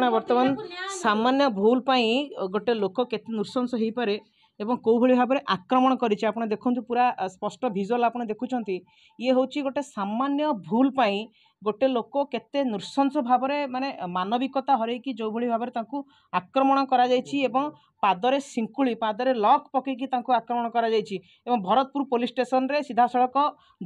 ଘଟଣା ବର୍ତ୍ତମାନ ସାମାନ୍ୟ ଭୁଲ ପାଇଁ ଗୋଟେ ଲୋକ କେତେ ନୃଶଂସ ହୋଇପାରେ ଏବଂ କେଉଁଭଳି ଭାବରେ ଆକ୍ରମଣ କରିଛି ଆପଣ ଦେଖନ୍ତୁ ପୁରା ସ୍ପଷ୍ଟ ଭିଜୁଆଲ୍ ଆପଣ ଦେଖୁଛନ୍ତି ଇଏ ହେଉଛି ଗୋଟେ ସାମାନ୍ୟ ଭୁଲ ପାଇଁ ଗୋଟେ ଲୋକ କେତେ ନୃଶଂସ ଭାବରେ ମାନେ ମାନବିକତା ହରେଇକି ଯେଉଁଭଳି ଭାବରେ ତାଙ୍କୁ ଆକ୍ରମଣ କରାଯାଇଛି ଏବଂ ପାଦରେ ଶିଙ୍କୁଳି ପାଦରେ ଲକ୍ ପକେଇକି ତାଙ୍କୁ ଆକ୍ରମଣ କରାଯାଇଛି ଏବଂ ଭରତପୁର ପୋଲିସ ଷ୍ଟେସନରେ ସିଧାସଳଖ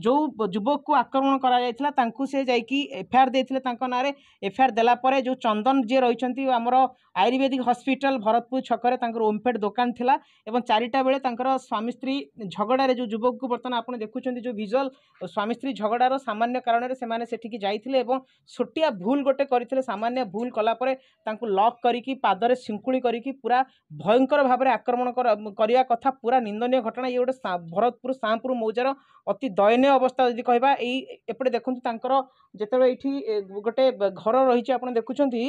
ଯେଉଁ ଯୁବକକୁ ଆକ୍ରମଣ କରାଯାଇଥିଲା ତାଙ୍କୁ ସେ ଯାଇକି ଏଫଆଇଆର୍ ଦେଇଥିଲେ ତାଙ୍କ ନାଁରେ ଏଫଆଇଆର୍ ଦେଲା ପରେ ଯେଉଁ ଚନ୍ଦନ ଯିଏ ରହିଛନ୍ତି ଆମର ଆୟୁର୍ବେଦିକ ହସ୍ପିଟାଲ ଭରତପୁର ଛକରେ ତାଙ୍କର ଓମ୍ଫେଡ୍ ଦୋକାନ ଥିଲା ଏବଂ ଚାରିଟା ବେଳେ ତାଙ୍କର ସ୍ୱାମୀ ସ୍ତ୍ରୀ ଝଗଡ଼ାରେ ଯେଉଁ ଯୁବକକୁ ବର୍ତ୍ତମାନ ଆପଣ ଦେଖୁଛନ୍ତି ଯେଉଁ ଭିଜୁଆଲ୍ ସ୍ୱାମୀ ସ୍ତ୍ରୀ ଝଗଡ଼ାର ସାମାନ୍ୟ କାରଣରେ ସେମାନେ ସେଠିକି ଯାଇଥିଲେ ଏବଂ ଛୋଟିଆ ଭୁଲ ଗୋଟେ କରିଥିଲେ ସାମାନ୍ୟ ଭୁଲ କଲାପରେ ତାଙ୍କୁ ଲକ୍ କରିକି ପାଦରେ ଶିଙ୍କୁଳି କରିକି ପୁରା ଭୟଙ୍କର ଭାବରେ ଆକ୍ରମଣ କରିବା କଥା ପୁରା ନିନ୍ଦନୀୟ ଘଟଣା ଇଏ ଗୋଟେ ଭରତପୁର ସାଁପୁର ମୌଜାର ଅତି ଦୟନୀୟ ଅବସ୍ଥା ଯଦି କହିବା ଏଇ ଏପଟେ ଦେଖନ୍ତୁ ତାଙ୍କର ଯେତେବେଳେ ଏଇଠି ଗୋଟେ ଘର ରହିଛି ଆପଣ ଦେଖୁଛନ୍ତି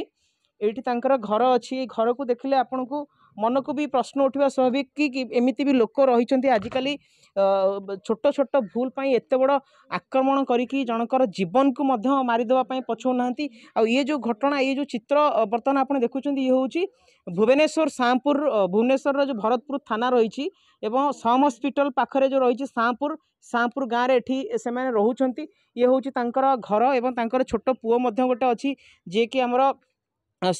ଏଇଠି ତାଙ୍କର ଘର ଅଛି ଏଇ ଘରକୁ ଦେଖିଲେ ଆପଣଙ୍କୁ ମନକୁ ବି ପ୍ରଶ୍ନ ଉଠିବା ସ୍ୱାଭାବିକ କି ଏମିତି ବି ଲୋକ ରହିଛନ୍ତି ଆଜିକାଲି ଛୋଟ ଛୋଟ ଭୁଲ ପାଇଁ ଏତେ ବଡ଼ ଆକ୍ରମଣ କରିକି ଜଣଙ୍କର ଜୀବନକୁ ମଧ୍ୟ ମାରିଦେବା ପାଇଁ ପଛଉନାହାନ୍ତି ଆଉ ଇଏ ଯେଉଁ ଘଟଣା ଇଏ ଯେଉଁ ଚିତ୍ର ବର୍ତ୍ତମାନ ଆପଣ ଦେଖୁଛନ୍ତି ଇଏ ହେଉଛି ଭୁବନେଶ୍ୱର ସାଁପୁର ଭୁବନେଶ୍ୱରର ଯେଉଁ ଭରତପୁର ଥାନା ରହିଛି ଏବଂ ସମ୍ ହସ୍ପିଟାଲ ପାଖରେ ଯେଉଁ ରହିଛି ସାଁପୁର ସାଁପୁର ଗାଁରେ ଏଠି ସେମାନେ ରହୁଛନ୍ତି ଇଏ ହେଉଛି ତାଙ୍କର ଘର ଏବଂ ତାଙ୍କର ଛୋଟ ପୁଅ ମଧ୍ୟ ଗୋଟେ ଅଛି ଯିଏକି ଆମର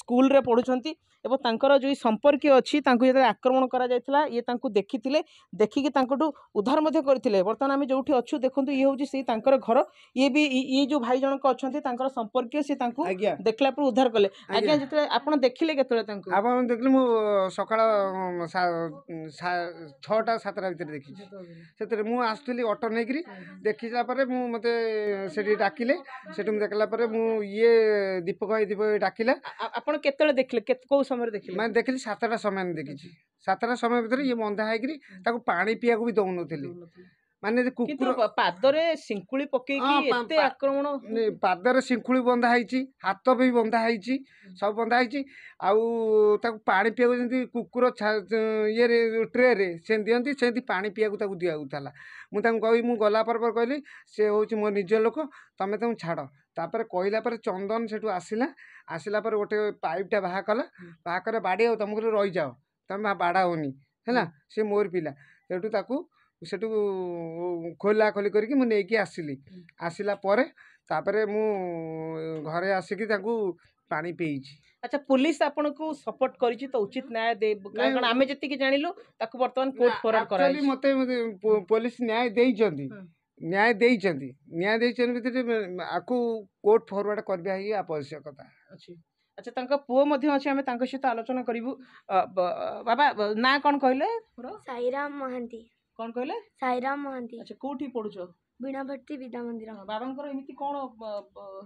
ସ୍କୁଲରେ ପଢ଼ୁଛନ୍ତି এবং তাঁর যে সম্পর্কীয় অছি তাঁর যেতে আক্রমণ করা যাই ইয়ে তাঁর দেখিলে দেখিকি তাঁঠু উদ্ধার মধ্যে করে বর্তমানে আমি যেটি অছু দেখুন ইয়ে হচ্ছে সেই তাঁর ঘর ইয়ে বি ইয়ে যে ভাই জনক অনেক তাঁর সম্পর্কীয় সে তাঁর দেখলা পরে উদ্ধার কলে আজ্ঞা যেতে আপনার দেখলে কেতবে তাঁর আপনার দেখলে মু সকাল ছটা সাতটা ভিতরে দেখিছি সেতরে মু আসুলি অটো নেইকি দেখি পরে মু মতে সেটি ডাকিলে সেটি দেখলা পরে মু ইয়ে দীপক ভাই দীপক ডাকিলা আপনার কেতবে দেখলে কেউ ସମୟରେ ଦେଖିଲେ ମାନେ ଦେଖିଲି ସାତଟା ସମୟ ଦେଖିଛି ସାତଟା ସମୟ ଭିତରେ ଇଏ ମନ୍ଦା ହେଇକିରି ତାକୁ ପାଣି ପିଇବାକୁ ବି ଦେଉନଥିଲି ମାନେ କୁକୁର ପାଦରେ ଶିଙ୍କୁଳି ପକେଇକି ଏତେ ଆକ୍ରମଣ ପାଦରେ ଶିଙ୍କୁଳି ବନ୍ଧା ହେଇଛି ହାତ ବି ବନ୍ଧା ହେଇଛି ସବୁ ବନ୍ଧା ହେଇଛି ଆଉ ତାକୁ ପାଣି ପିଇବାକୁ ଯେମିତି କୁକୁର ଇଏରେ ଟ୍ରେରେ ସେମିତି ଦିଅନ୍ତି ସେମିତି ପାଣି ପିଇବାକୁ ତାକୁ ଦିଆହେଉଥିଲା ମୁଁ ତାଙ୍କୁ କହି ମୁଁ ଗଲା ପରେ କହିଲି ସେ ହେଉଛି ମୋ ନିଜ ଲୋକ ତମେ ତାଙ୍କୁ ଛାଡ଼ ତାପରେ କହିଲା ପରେ ଚନ୍ଦନ ସେଠୁ ଆସିଲା ଆସିଲା ପରେ ଗୋଟେ ପାଇପ୍ଟା ବାହା କଲା ବାହା କଲେ ବାଡ଼ି ଆଉ ତମକୁ ରହିଯାଅ ତମେ ବାଡ଼ା ହେଉନି ହେଲା ସେ ମୋର ପିଲା ସେଠୁ ତାକୁ ସେଠୁ ଖୋଲା ଖୋଲି କରିକି ମୁଁ ନେଇକି ଆସିଲି ଆସିଲା ପରେ ତା'ପରେ ମୁଁ ଘରେ ଆସିକି ତାଙ୍କୁ ପାଣି ପିଇଛି ଆଚ୍ଛା ପୋଲିସ ଆପଣଙ୍କୁ ସପୋର୍ଟ କରିଛି ତ ଉଚିତ ନ୍ୟାୟ କାରଣ ଆମେ ଯେତିକି ଜାଣିଲୁ ତାକୁ ବର୍ତ୍ତମାନ କୋର୍ଟ ଫରୱାର୍ଡ କରାଯାଇଛି ମୋତେ ପୋଲିସ ନ୍ୟାୟ ଦେଇଛନ୍ତି ନ୍ୟାୟ ଦେଇଛନ୍ତି ନ୍ୟାୟ ଦେଇଛନ୍ତି ଭିତରେ ଆକୁ କୋର୍ଟ ଫରୱାର୍ଡ କରିବା ହିଁ ଆବଶ୍ୟକତା ଅଛି ଆଚ୍ଛା ତାଙ୍କ ପୁଅ ମଧ୍ୟ ଅଛି ଆମେ ତାଙ୍କ ସହିତ ଆଲୋଚନା କରିବୁ ବାବା ନାଁ କ'ଣ କହିଲେ ସାଇରାମ ମହାନ୍ତି କଣ କହିଲେ ସାଇରାମ ମହାନ୍ତି ଆଚ୍ଛା କୋଉଠି ପଢୁଛ ବୀଣାଭର୍ତ୍ତି ବିଦ୍ୟା ମନ୍ଦିର ବାବାଙ୍କର ଏମିତି କଣ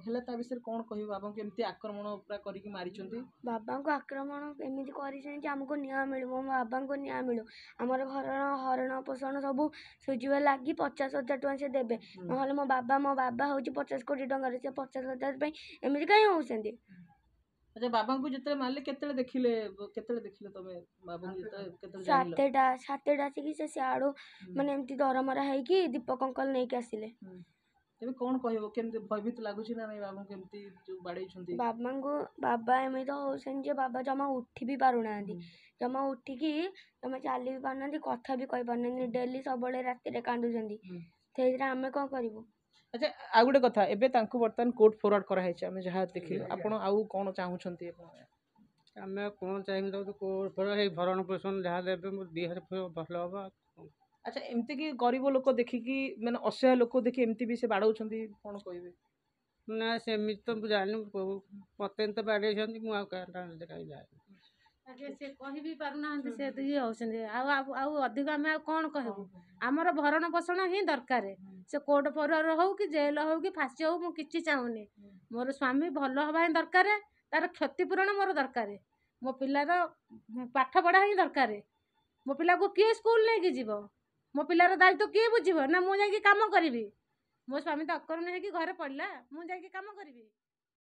ହେଲା ତା ବିଷୟରେ କଣ କହିବୁ ବାବାଙ୍କୁ ଏମିତି ଆକ୍ରମଣ ପୁରା କରିକି ମାରିଛନ୍ତି ବାବାଙ୍କୁ ଆକ୍ରମଣ ଏମିତି କରିଛନ୍ତି ଯେ ଆମକୁ ନିଆଁ ମିଳିବ ମୋ ବାବାଙ୍କୁ ନିଆଁ ମିଳୁ ଆମର ଘରର ହରଣ ପୋଷଣ ସବୁ ସୁଝିବା ଲାଗି ପଚାଶ ହଜାର ଟଙ୍କା ସେ ଦେବେ ନହେଲେ ମୋ ବାବା ମୋ ବାବା ହଉଛି ପଚାଶ କୋଟି ଟଙ୍କାର ସେ ପଚାଶ ହଜାର ପାଇଁ ଏମିତି କାହିଁ ହଉଛନ୍ତି ଆଚ୍ଛା ବାବାଙ୍କୁ ଯେତେବେଳେ ମାରିଲେ କେତେବେଳେ ଦେଖିଲେ କେତେବେଳେ ଦେଖିଲେ ତମେ ବାବାଙ୍କୁ ଯେତେବେଳେ କେତେବେଳେ ଜାଣିଲ ସାତଟା ସାତଟା ଆସିକି ସେ ସିଆଡ଼ୁ ମାନେ ଏମିତି ଦରମରା ହେଇକି ଦୀପକ ଅଙ୍କଲ ନେଇକି ଆସିଲେ ଏବେ କଣ କହିବ କେମିତି ଭୟଭୀତ ଲାଗୁଛି ନା ନାଇଁ ବାବାଙ୍କୁ କେମିତି ଯୋଉ ବାଡ଼େଇଛନ୍ତି ବାବାଙ୍କୁ ବାବା ଏମିତି ହେଉଛନ୍ତି ଯେ ବାବା ଜମା ଉଠି ବି ପାରୁନାହାନ୍ତି ଜମା ଉଠିକି ଜମା ଚାଲି ବି ପାରୁନାହାନ୍ତି କଥା ବି କହିପାରୁନାହାନ୍ତି ଡେଲି ସବୁବେଳେ ରାତିରେ କାନ୍ଦୁଛନ୍ତି ସେଇଥିରେ ଆମେ କ'ଣ କରିବୁ अच्छा आउ गोटे कथा एबे तांको बर्तन कोर्ट फॉरवर्ड करा हे छ हमें जहा देखि आपण आउ कोन चाहु छंती आपण हमें कोन चाहिम त कोर्ट फॉर हे भरण पोषण जहा देबे मु दिहर फ भल हो अच्छा एमते कि गरीब लोक देखि कि माने असहाय लोक देखि एमते भी से बाडौ छंती कोन कहिबे ना सेमि त जानु पतेन त बाडै छंती मु आ कांटा देखाइ जाय से कह भी पार ना से आधिक आम कौन कहूँ आमर भरण पोषण ही दरकारी ସେ କୋର୍ଟ ପରିବାର ହେଉ କି ଜେଲ୍ ହେଉ କି ଫାଶୀ ହେଉ ମୁଁ କିଛି ଚାହୁଁନି ମୋର ସ୍ୱାମୀ ଭଲ ହେବା ହିଁ ଦରକାର ତା'ର କ୍ଷତିପୂରଣ ମୋର ଦରକାର ମୋ ପିଲାର ପାଠପଢ଼ା ହିଁ ଦରକାର ମୋ ପିଲାକୁ କିଏ ସ୍କୁଲ୍ ନେଇକି ଯିବ ମୋ ପିଲାର ଦାୟିତ୍ୱ କିଏ ବୁଝିବ ନା ମୁଁ ଯାଇକି କାମ କରିବି ମୋ ସ୍ୱାମୀ ତ ଅକର୍ମୀ ହେଇକି ଘରେ ପଡ଼ିଲା ମୁଁ ଯାଇକି କାମ କରିବି